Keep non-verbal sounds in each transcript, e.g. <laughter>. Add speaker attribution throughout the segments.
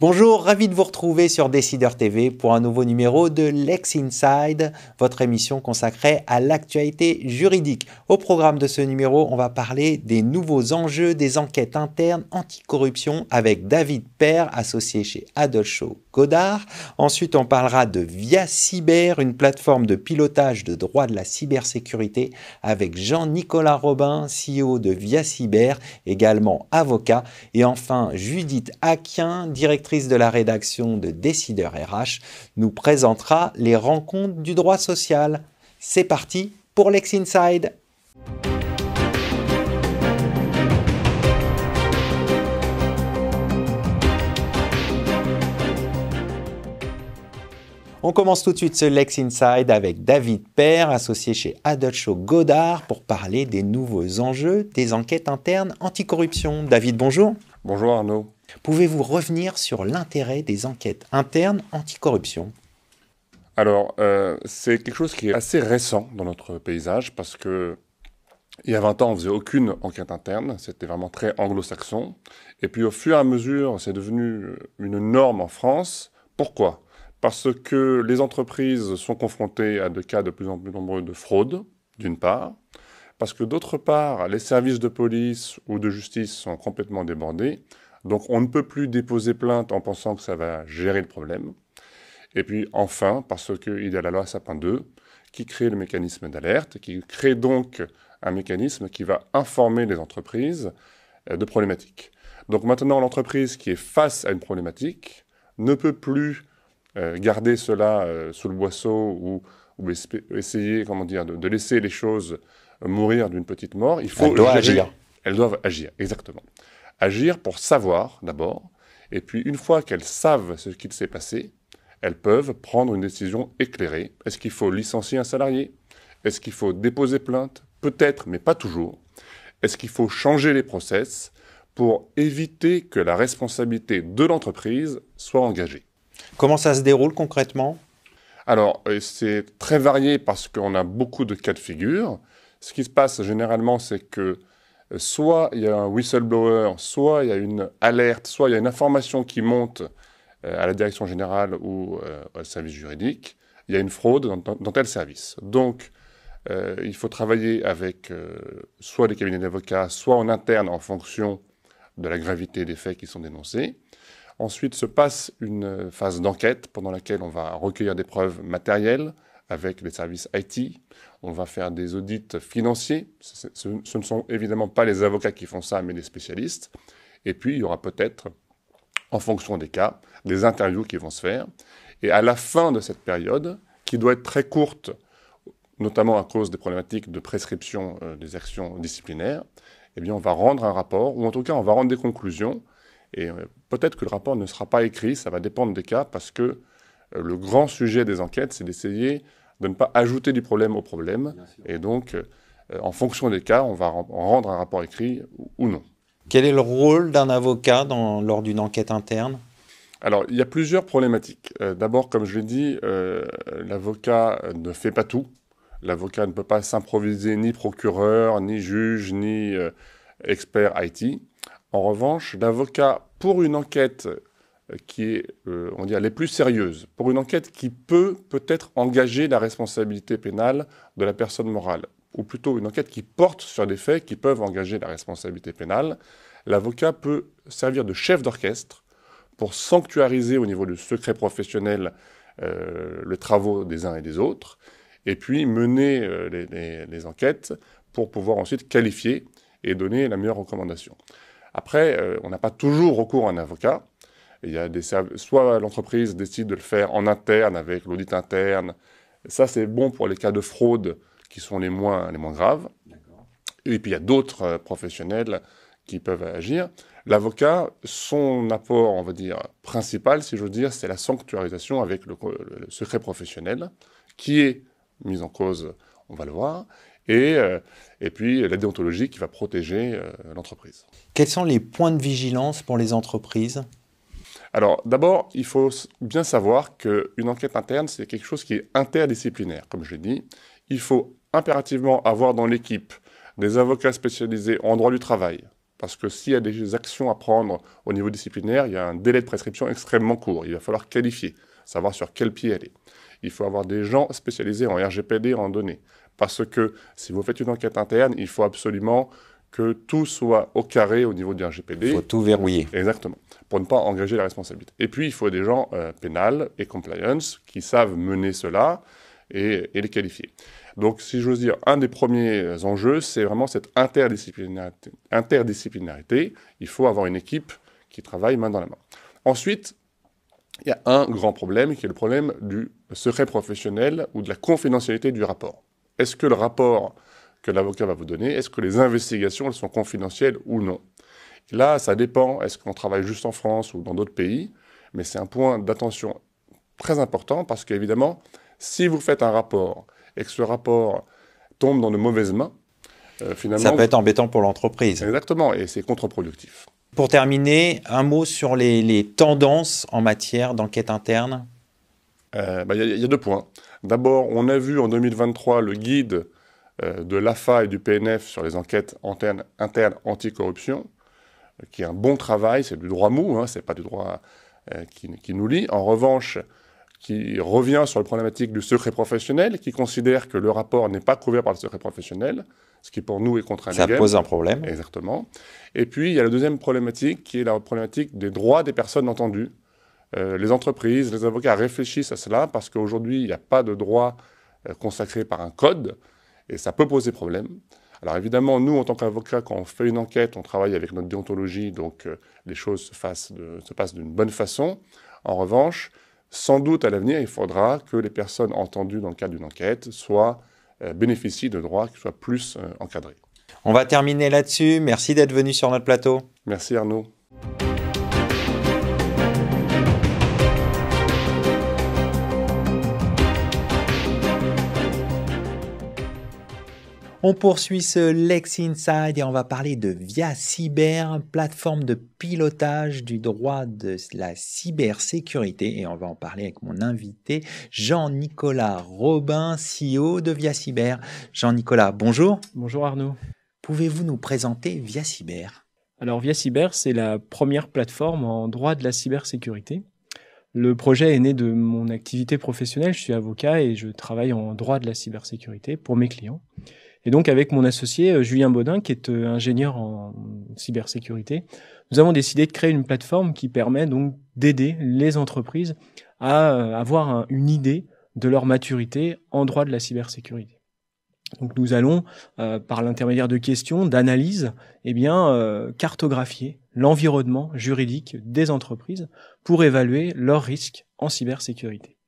Speaker 1: Bonjour, ravi de vous retrouver sur Décideur TV pour un nouveau numéro de Lex Inside, votre émission consacrée à l'actualité juridique. Au programme de ce numéro, on va parler des nouveaux enjeux des enquêtes internes anticorruption avec David Père, associé chez Adolfo Godard. Ensuite, on parlera de Via Cyber, une plateforme de pilotage de droit de la cybersécurité avec Jean-Nicolas Robin, CEO de Via Cyber, également avocat. Et enfin, Judith Aquin, directrice de la rédaction de Décideur RH, nous présentera les rencontres du droit social. C'est parti pour Lex Inside. On commence tout de suite ce Lex Inside avec David Perre, associé chez Show Godard, pour parler des nouveaux enjeux des enquêtes internes anticorruption. David, bonjour. Bonjour Arnaud. Pouvez-vous revenir sur l'intérêt des enquêtes internes anticorruption
Speaker 2: Alors, euh, c'est quelque chose qui est assez récent dans notre paysage parce que il y a 20 ans, on faisait aucune enquête interne, c'était vraiment très anglo-saxon. Et puis au fur et à mesure, c'est devenu euh, une norme en France. Pourquoi Parce que les entreprises sont confrontées à des cas de plus en plus nombreux de fraude, d'une part, parce que d'autre part, les services de police ou de justice sont complètement débordés, donc on ne peut plus déposer plainte en pensant que ça va gérer le problème. Et puis enfin, parce qu'il y a la loi Sapin 2 qui crée le mécanisme d'alerte, qui crée donc un mécanisme qui va informer les entreprises euh, de problématiques. Donc maintenant, l'entreprise qui est face à une problématique ne peut plus euh, garder cela euh, sous le boisseau ou, essayer comment dire, de, laisser les choses mourir d'une petite mort. Il faut agir. Elles doivent agir, exactement agir pour savoir d'abord, et puis une fois qu'elles savent ce qu'il s'est passé, elles peuvent prendre une décision éclairée. Est-ce qu'il faut licencier un salarié Est-ce qu'il faut déposer plainte Peut-être, mais pas toujours. Est-ce qu'il faut changer les process pour éviter que la responsabilité de l'entreprise soit engagée Comment ça se déroule concrètement Alors, c'est très varié parce qu'on a beaucoup de cas de figure. Ce qui se passe généralement, c'est que euh, soit il y a un whistleblower, soit il y a une alerte, soit il y a une information qui monte euh, à la direction générale ou euh, au service juridique, il y a une fraude dans, tel service. Donc, il faut travailler avec soit les cabinets d'avocats, soit en interne en fonction de la gravité des faits qui sont dénoncés. Ensuite se passe une phase d'enquête pendant laquelle on va recueillir des preuves matérielles avec les services IT on va faire des audits financiers. Ce, ne sont évidemment pas les avocats qui font ça, mais des spécialistes. Et puis, il y aura peut-être, en fonction des cas, des interviews qui vont se faire. Et à la fin de cette période, qui doit être très courte, notamment à cause des problématiques de prescription euh, des actions disciplinaires, eh bien, on va rendre un rapport, ou en tout cas, on va rendre des conclusions. Et euh, peut-être que le rapport ne sera pas écrit, ça va dépendre des cas, parce que euh, le grand sujet des enquêtes, c'est d'essayer de ne pas ajouter du problème au problème. Et donc, euh, en fonction des cas, on va rendre un rapport écrit ou non. Quel est le rôle d'un avocat lors d'une enquête interne alors, il y a plusieurs problématiques. Euh, d'abord, comme je l'ai dit, euh, l'avocat ne fait pas tout. L'avocat ne peut pas s'improviser ni procureur, ni juge, ni expert IT. En revanche, l'avocat, pour une enquête euh, qui est, euh, on dirait, les plus sérieuses, pour une enquête qui peut peut-être engager la responsabilité pénale de la personne morale, ou plutôt une enquête qui porte sur des faits qui peuvent engager la responsabilité pénale, l'avocat peut servir de chef d'orchestre pour sanctuariser au niveau du secret professionnel euh, le travaux des uns et des autres, et puis mener les, enquêtes pour pouvoir ensuite qualifier et donner la meilleure recommandation. Après, on n'a pas toujours recours à un avocat il y a des soit l'entreprise décide de le faire en interne avec l'audit interne. Ça, c'est bon pour les cas de fraude qui sont les moins, les moins graves. Et puis, il y a d'autres euh, professionnels qui peuvent agir. L'avocat, son apport, on va dire, principal, si veux dire, c'est la sanctuarisation avec le, secret professionnel qui est mise en cause, on va le voir, et, euh, puis la déontologie qui va protéger euh, l'entreprise.
Speaker 1: Quels sont les points de vigilance pour les entreprises
Speaker 2: alors d'abord, il faut bien savoir qu'une enquête interne, c'est quelque chose qui est interdisciplinaire, comme je l'ai dit. Il faut impérativement avoir dans l'équipe des avocats spécialisés en droit du travail, parce que s'il y a des actions à prendre au niveau disciplinaire, il y a un délai de prescription extrêmement court. Il va falloir qualifier, savoir sur quel pied aller. Il faut avoir des gens spécialisés en RGPD, en données. Parce que si vous faites une enquête interne, il faut absolument que tout soit au carré au niveau du RGPD. Il faut tout verrouiller. Exactement, pour ne pas engager la responsabilité. Et puis, il faut des gens euh, pénals et compliance qui savent mener cela et, les qualifier. Donc, si j'ose dire, un des premiers enjeux, c'est vraiment cette interdisciplinarité. Il faut avoir une équipe qui travaille main dans la main. Ensuite, il y a un grand problème qui est le problème du secret professionnel ou de la confidentialité du rapport. Est-ce que le rapport que l'avocat va vous donner, est-ce que les investigations, elles sont confidentielles ou non Là, ça dépend, est-ce qu'on travaille juste en France ou dans d'autres pays, mais c'est un point d'attention très important parce qu'évidemment, si vous faites un rapport et que ce rapport tombe dans de mauvaises mains, euh, finalement... Ça peut être embêtant pour l'entreprise. Exactement, et c'est contre-productif.
Speaker 1: Pour terminer, un mot sur les, tendances en matière d'enquête interne
Speaker 2: euh, bah, Il y, a deux points. D'abord, on a vu en 2023 le guide euh, de l'AFA et du PNF sur les enquêtes internes, internes anticorruption, euh, qui est un bon travail, c'est du droit mou, hein, ce n'est pas du droit euh, qui, nous lie. En revanche, qui revient sur la problématique du secret professionnel, qui considère que le rapport n'est pas couvert par le secret professionnel, ce qui pour nous est contraignant. Ça pose un problème. Exactement. Et puis il y a la deuxième problématique qui est la problématique des droits des personnes entendues. les entreprises, les avocats réfléchissent à cela parce qu'aujourd'hui il n'y a pas de droit consacré par un code. Et ça peut poser problème. Alors évidemment, nous, en tant qu'avocats, quand on fait une enquête, on travaille avec notre déontologie, donc euh, les choses se, passent d'une bonne façon. En revanche, sans doute à l'avenir, il faudra que les personnes entendues dans le cadre d'une enquête soient, euh, bénéficient de droits qui soient plus euh, encadrés. On va terminer là-dessus. Merci d'être venu sur notre plateau. Merci Arnaud.
Speaker 1: On poursuit ce Lex Inside et on va parler de Via Cyber, plateforme de pilotage du droit de la cybersécurité. Et on va en parler avec mon invité Jean-Nicolas Robin, CEO de Via Cyber. Jean-Nicolas, bonjour. Bonjour Arnaud. Pouvez-vous nous
Speaker 3: présenter Via
Speaker 1: Cyber
Speaker 3: Alors Via Cyber, c'est la première plateforme en droit de la cybersécurité. Le projet est né de mon activité professionnelle. Je suis avocat et je travaille en droit de la cybersécurité pour mes clients. Et donc avec mon associé euh, Julien Baudin, qui est euh, ingénieur en cybersécurité, nous avons décidé de créer une plateforme qui permet donc d'aider les entreprises à euh, avoir une idée de leur maturité en droit de la cybersécurité. Donc nous allons, par l'intermédiaire de questions, d'analyses, eh bien cartographier l'environnement juridique des entreprises pour évaluer leurs risques en cybersécurité.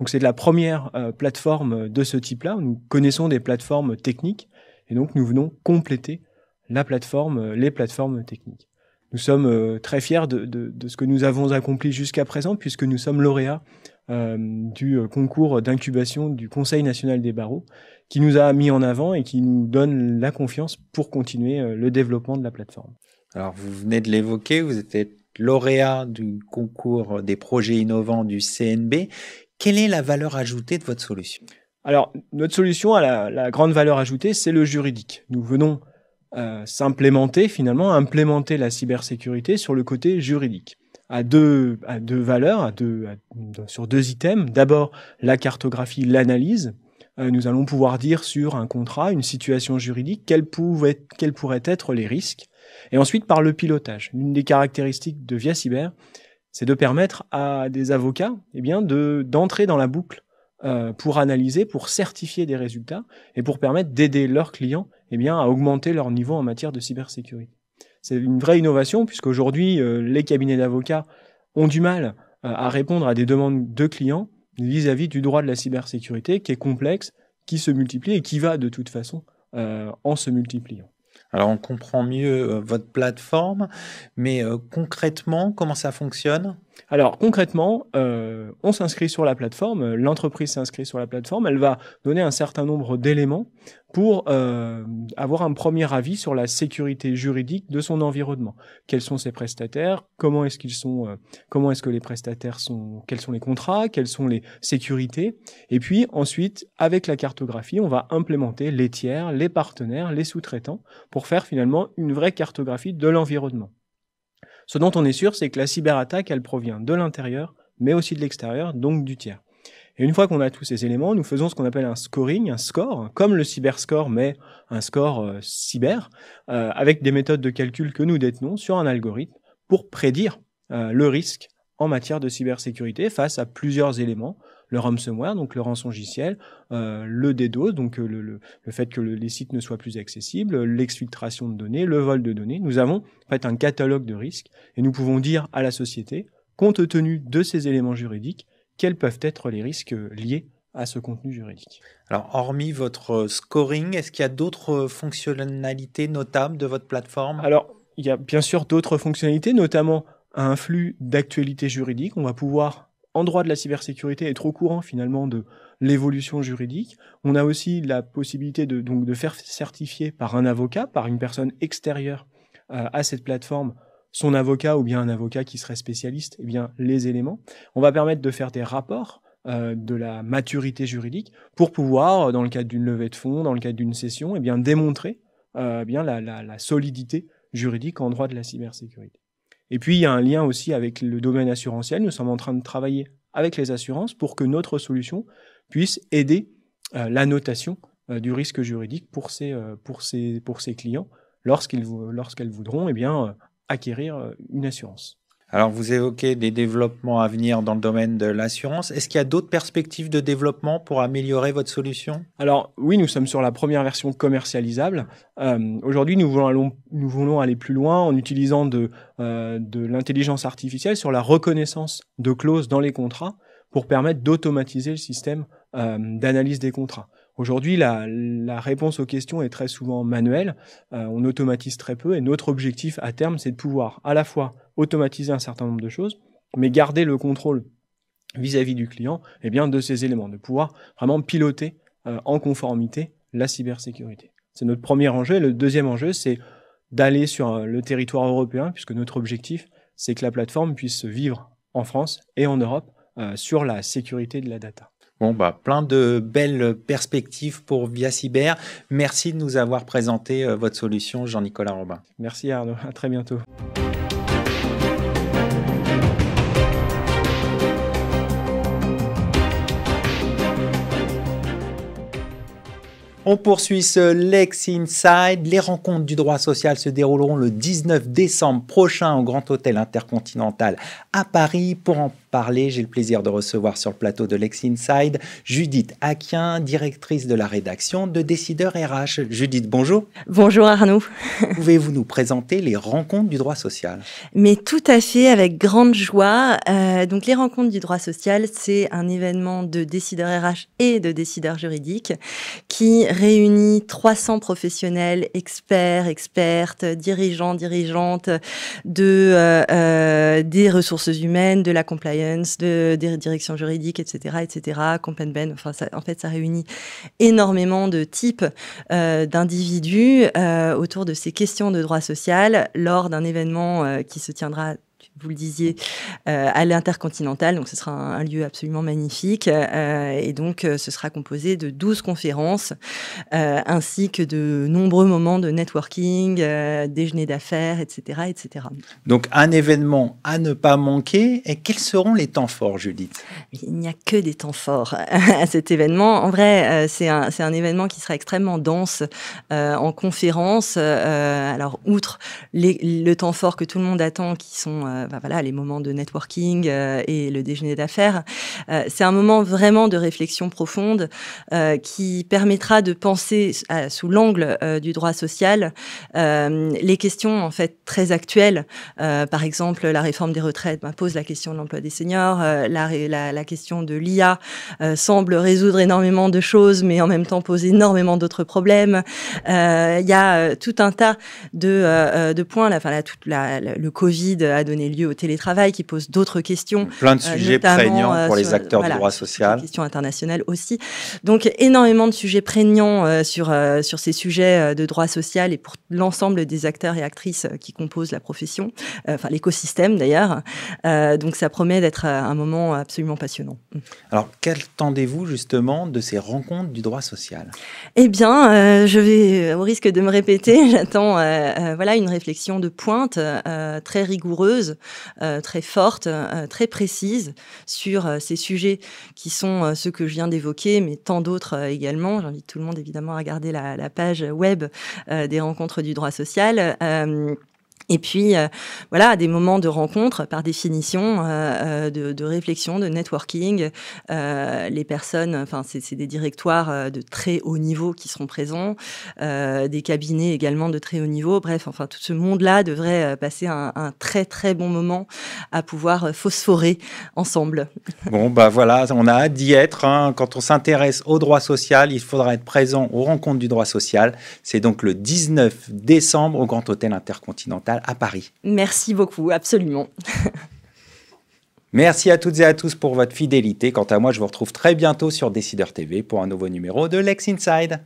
Speaker 3: Donc c'est la première euh, plateforme euh, de ce type-là. Nous connaissons des plateformes techniques et donc nous venons compléter la plateforme, euh, les plateformes techniques. Nous sommes très fiers de, ce que nous avons accompli jusqu'à présent puisque nous sommes lauréats du concours d'incubation du Conseil national des barreaux qui nous a mis en avant et qui nous donne la confiance pour continuer le développement de la plateforme.
Speaker 1: Alors vous venez de l'évoquer, vous êtes lauréat du concours des projets innovants du CNB. Quelle est la valeur ajoutée de votre solution
Speaker 3: Alors, notre solution a la, la, grande valeur ajoutée, c'est le juridique. Nous venons euh, s'implémenter finalement, implémenter la cybersécurité sur le côté juridique à deux, à deux valeurs, à deux, sur deux items. D'abord, la cartographie, l'analyse. Euh, nous allons pouvoir dire sur un contrat, une situation juridique, quels, pouvaient, quels pourraient être les risques. Et ensuite, par le pilotage. L'une des caractéristiques de Via Cyber, c'est de permettre à des avocats eh bien, de, d'entrer dans la boucle euh, pour analyser, pour certifier des résultats et pour permettre d'aider leurs clients eh bien, à augmenter leur niveau en matière de cybersécurité. C'est une vraie innovation puisqu'aujourd'hui, aujourd'hui, les cabinets d'avocats ont du mal euh, à répondre à des demandes de clients vis-à-vis du droit de la cybersécurité qui est
Speaker 1: complexe, qui se multiplie et qui va de toute façon euh, en se multipliant. Alors on comprend mieux euh, votre plateforme, mais euh, concrètement, comment ça fonctionne
Speaker 3: alors concrètement, euh, on s'inscrit sur la plateforme, l'entreprise s'inscrit sur la plateforme, elle va donner un certain nombre d'éléments pour euh, avoir un premier avis sur la sécurité juridique de son environnement. Quels sont ses prestataires Comment est-ce qu'ils sont euh, Comment est-ce que les prestataires sont Quels sont les contrats Quelles sont les sécurités Et puis ensuite, avec la cartographie, on va implémenter les tiers, les partenaires, les sous-traitants pour faire finalement une vraie cartographie de l'environnement. Ce dont on est sûr, c'est que la cyberattaque, elle provient de l'intérieur, mais aussi de l'extérieur, donc du tiers. Et une fois qu'on a tous ces éléments, nous faisons ce qu'on appelle un scoring, un score, comme le cyberscore, mais un score euh, cyber, euh, avec des méthodes de calcul que nous détenons sur un algorithme pour prédire euh, le risque en matière de cybersécurité face à plusieurs éléments, le ransomware, donc le rançongiciel, euh, le DDoS, donc le, fait que les sites ne soient plus accessibles, l'exfiltration de données, le vol de données. Nous avons fait un catalogue de risques et nous pouvons dire à la société, compte
Speaker 1: tenu de ces éléments juridiques, quels peuvent être les risques liés à ce contenu juridique. Alors, hormis votre scoring, est-ce qu'il y a d'autres fonctionnalités notables de votre plateforme Alors, il y a bien sûr d'autres fonctionnalités, notamment un flux d'actualités
Speaker 3: juridiques. On va pouvoir, en droit de la cybersécurité, être au courant finalement de l'évolution juridique. On a aussi la possibilité de, donc, de faire certifier par un avocat, par une personne extérieure euh, à cette plateforme, son avocat ou bien un avocat qui serait spécialiste, eh bien les éléments. On va permettre de faire des rapports euh, de la maturité juridique pour pouvoir, euh, dans le cadre d'une levée de fonds, dans le cadre d'une session, eh bien démontrer euh, bien la, solidité juridique en droit de la cybersécurité. Et puis il y a un lien aussi avec le domaine assurantiel. Nous sommes en train de travailler avec les assurances pour que notre solution puisse aider la notation du risque juridique pour ces pour pour clients lorsqu'elles voudront eh bien, acquérir euh, une assurance.
Speaker 1: Alors vous évoquez des développements à venir dans le domaine de l'assurance. Est-ce qu'il y a d'autres perspectives de développement pour améliorer votre solution Alors oui, nous sommes sur la première version commercialisable. Euh, aujourd'hui, nous voulons, aller,
Speaker 3: nous aller plus loin en utilisant euh, de, l'intelligence artificielle sur la reconnaissance de clauses dans les contrats pour permettre d'automatiser le système d'analyse des contrats. Aujourd'hui, la, réponse aux questions est très souvent manuelle. Euh, on automatise très peu et notre objectif à terme, c'est de pouvoir à la fois automatiser un certain nombre de choses, mais garder le contrôle vis-à-vis du client et eh bien, de ces éléments, de pouvoir vraiment piloter euh, en conformité la cybersécurité. C'est notre premier enjeu. le deuxième enjeu, c'est d'aller sur euh, le territoire européen, puisque notre objectif, c'est que la plateforme puisse vivre en France et en Europe sur la sécurité de la data.
Speaker 1: Bon, bah, plein de belles perspectives pour Via Cyber. Merci de nous avoir présenté euh, votre solution, Jean-Nicolas Robin.
Speaker 3: Merci Arnaud, à très bientôt.
Speaker 1: On poursuit ce Lex Inside. Les rencontres du droit social se dérouleront le 19 décembre prochain au Grand Hôtel Intercontinental à Paris. Pour en parler, j'ai le plaisir de recevoir sur le plateau de Lex Inside Judith Aquin, directrice de la rédaction de Décideur RH. Judith, bonjour. Bonjour Arnaud. <laughs> Pouvez-vous
Speaker 4: nous présenter les rencontres du droit social Mais tout à fait, avec grande joie. Euh, donc les rencontres du droit social, c'est un événement de décideurs RH et de décideurs Juridique qui réunit 300 professionnels, experts, expertes, dirigeants, dirigeantes de, euh, euh, des ressources humaines, de la compliance, de, des directions juridiques, etc., etc., ben, enfin, ça, en fait, ça réunit énormément de types euh, d'individus autour de ces questions de droit social lors d'un événement qui se tiendra vous le disiez, euh, à l'Intercontinental. Donc, ce sera un, lieu absolument magnifique. Euh, et donc, euh, ce sera composé de 12 conférences, ainsi que de nombreux moments de networking, déjeuner d'affaires, etc., etc.
Speaker 1: Donc, un événement à ne pas manquer. Et quels seront les temps forts, Judith
Speaker 4: Il n'y a que des temps forts à cet événement. En vrai, c'est un, un, événement qui sera extrêmement dense en conférences. alors, outre le temps fort que tout le monde attend, qui sont bah voilà, les moments de networking euh, et le déjeuner d'affaires. Euh, c'est un moment vraiment de réflexion profonde euh, qui permettra de penser sous l'angle du droit social les questions en fait très actuelles. par exemple, la réforme des retraites bah, pose la question de l'emploi des seniors, la, la, question de l'IA semble résoudre énormément de choses, mais en même temps pose énormément d'autres problèmes. Il y a tout un tas de, points. enfin, toute le Covid a donné lieu au télétravail, qui pose d'autres questions. Plein de euh, sujets prégnants euh, pour les acteurs du droit social. Des questions internationales aussi. Donc énormément de sujets prégnants euh, sur, sur ces sujets de droit social et pour l'ensemble des acteurs et actrices qui composent la profession, enfin l'écosystème d'ailleurs. donc ça promet d'être un moment absolument passionnant.
Speaker 1: Alors tendez vous justement de ces rencontres du droit social
Speaker 4: Eh bien, je vais au risque de me répéter, <laughs> j'attends voilà une réflexion de pointe très rigoureuse euh, très forte, euh, très précise sur euh, ces sujets qui sont ceux que je viens d'évoquer, mais tant d'autres également. J'invite tout le monde évidemment à regarder la, la page web des rencontres du droit social. Et puis, euh, voilà, des moments de rencontre, par définition, euh, euh, de, réflexion, de networking. les personnes, enfin, c'est des directoires de très haut niveau qui seront présents, des cabinets également de très haut niveau. Bref, enfin, tout ce monde-là devrait passer un, très, très bon moment à pouvoir phosphorer ensemble.
Speaker 1: <laughs> Bon, bah voilà, on a hâte d'y être. Hein. Quand on s'intéresse au droit social, il faudra être présent aux rencontres du droit social. C'est donc le 19 décembre au Grand Hôtel Intercontinental à Paris.
Speaker 4: Merci beaucoup, absolument.
Speaker 1: <laughs> Merci à toutes et à tous pour votre fidélité. Quant à moi, je vous retrouve très bientôt sur Décideur TV pour un nouveau numéro de Lex Inside.